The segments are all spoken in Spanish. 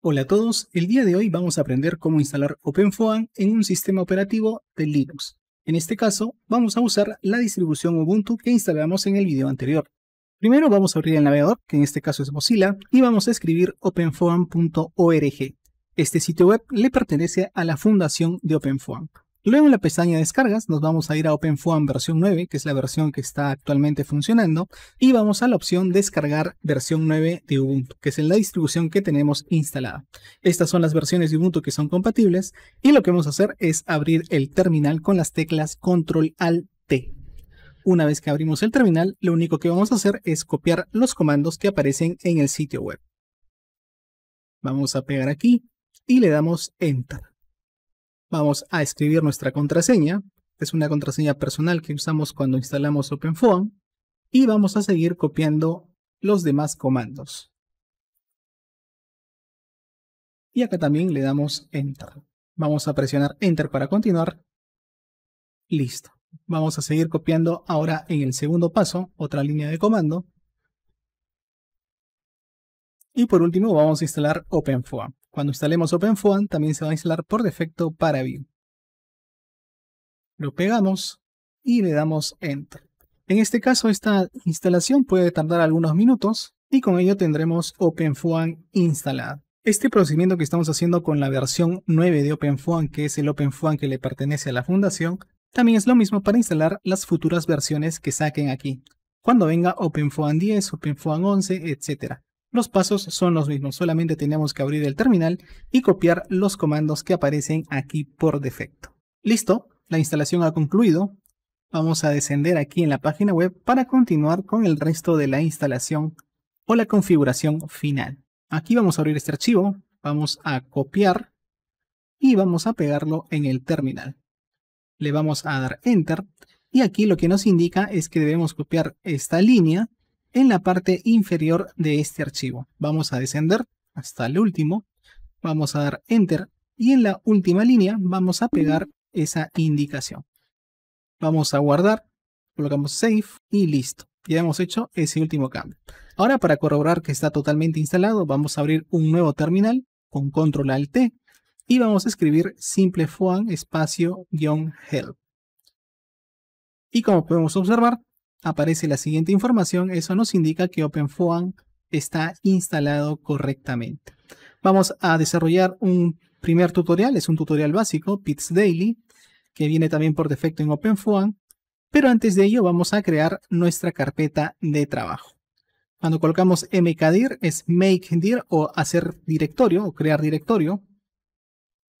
Hola a todos, el día de hoy vamos a aprender cómo instalar OpenFOAM en un sistema operativo de Linux. En este caso, vamos a usar la distribución Ubuntu que instalamos en el video anterior. Primero vamos a abrir el navegador, que en este caso es Mozilla, y vamos a escribir openfoam.org. Este sitio web le pertenece a la fundación de OpenFOAM. Luego en la pestaña descargas nos vamos a ir a OpenFOAM versión 9, que es la versión que está actualmente funcionando, y vamos a la opción descargar versión 9 de Ubuntu, que es la distribución que tenemos instalada. Estas son las versiones de Ubuntu que son compatibles y lo que vamos a hacer es abrir el terminal con las teclas control alt T. Una vez que abrimos el terminal, lo único que vamos a hacer es copiar los comandos que aparecen en el sitio web. Vamos a pegar aquí y le damos Enter. Vamos a escribir nuestra contraseña, es una contraseña personal que usamos cuando instalamos OpenFOAM, y vamos a seguir copiando los demás comandos. Y acá también le damos Enter. Vamos a presionar Enter para continuar. Listo. Vamos a seguir copiando ahora en el segundo paso, otra línea de comando. Y por último vamos a instalar OpenFOAM. Cuando instalemos OpenFuan también se va a instalar por defecto para View. Lo pegamos y le damos Enter. En este caso esta instalación puede tardar algunos minutos y con ello tendremos OpenFuan instalado. Este procedimiento que estamos haciendo con la versión 9 de OpenFuan, que es el OpenFuan que le pertenece a la fundación, también es lo mismo para instalar las futuras versiones que saquen aquí, cuando venga OpenFuan 10, OpenFuan 11, etc. Los pasos son los mismos, solamente tenemos que abrir el terminal y copiar los comandos que aparecen aquí por defecto. Listo, la instalación ha concluido. Vamos a descender aquí en la página web para continuar con el resto de la instalación o la configuración final. Aquí vamos a abrir este archivo, vamos a copiar y vamos a pegarlo en el terminal. Le vamos a dar Enter y aquí lo que nos indica es que debemos copiar esta línea en la parte inferior de este archivo. Vamos a descender hasta el último, vamos a dar Enter y en la última línea vamos a pegar esa indicación. Vamos a guardar, colocamos Save y listo. Ya hemos hecho ese último cambio. Ahora para corroborar que está totalmente instalado vamos a abrir un nuevo terminal con Control Alt T y vamos a escribir simple simplefoam espacio-help. Y como podemos observar, aparece la siguiente información, eso nos indica que OpenFOAM está instalado correctamente. Vamos a desarrollar un primer tutorial, es un tutorial básico, Pits Daily, que viene también por defecto en OpenFOAM, pero antes de ello vamos a crear nuestra carpeta de trabajo. Cuando colocamos mkdir es make dir o hacer directorio o crear directorio.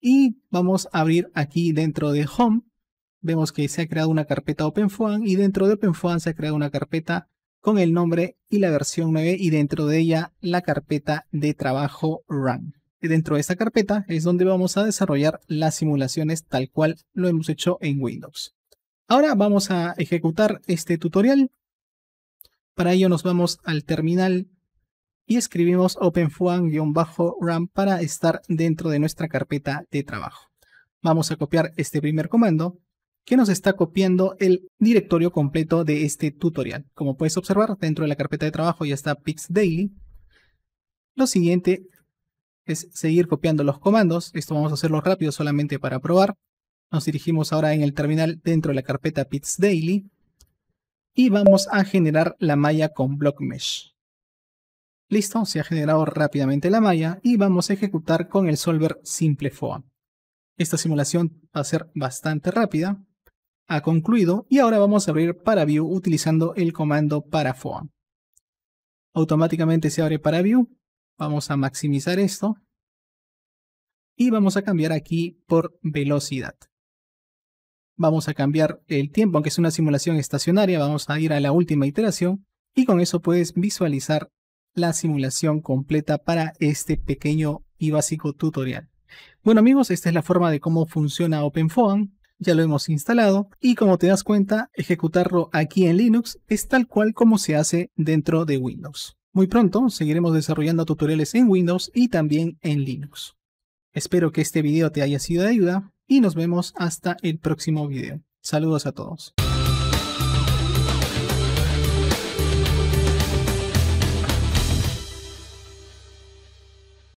Y vamos a abrir aquí dentro de home vemos que se ha creado una carpeta OpenFuan y dentro de OpenFuan se ha creado una carpeta con el nombre y la versión 9 y dentro de ella la carpeta de trabajo Run. Y dentro de esta carpeta es donde vamos a desarrollar las simulaciones tal cual lo hemos hecho en Windows. Ahora vamos a ejecutar este tutorial. Para ello nos vamos al terminal y escribimos openfuan run para estar dentro de nuestra carpeta de trabajo. Vamos a copiar este primer comando que nos está copiando el directorio completo de este tutorial. Como puedes observar, dentro de la carpeta de trabajo ya está Daily. Lo siguiente es seguir copiando los comandos. Esto vamos a hacerlo rápido solamente para probar. Nos dirigimos ahora en el terminal dentro de la carpeta Daily. y vamos a generar la malla con BlockMesh. Listo, se ha generado rápidamente la malla y vamos a ejecutar con el solver SimpleFoam. Esta simulación va a ser bastante rápida ha concluido y ahora vamos a abrir view utilizando el comando ParaFoam. Automáticamente se abre para view Vamos a maximizar esto. Y vamos a cambiar aquí por velocidad. Vamos a cambiar el tiempo, aunque es una simulación estacionaria, vamos a ir a la última iteración y con eso puedes visualizar la simulación completa para este pequeño y básico tutorial. Bueno amigos, esta es la forma de cómo funciona OpenFOAM ya lo hemos instalado y como te das cuenta, ejecutarlo aquí en Linux es tal cual como se hace dentro de Windows. Muy pronto seguiremos desarrollando tutoriales en Windows y también en Linux. Espero que este video te haya sido de ayuda y nos vemos hasta el próximo video. Saludos a todos.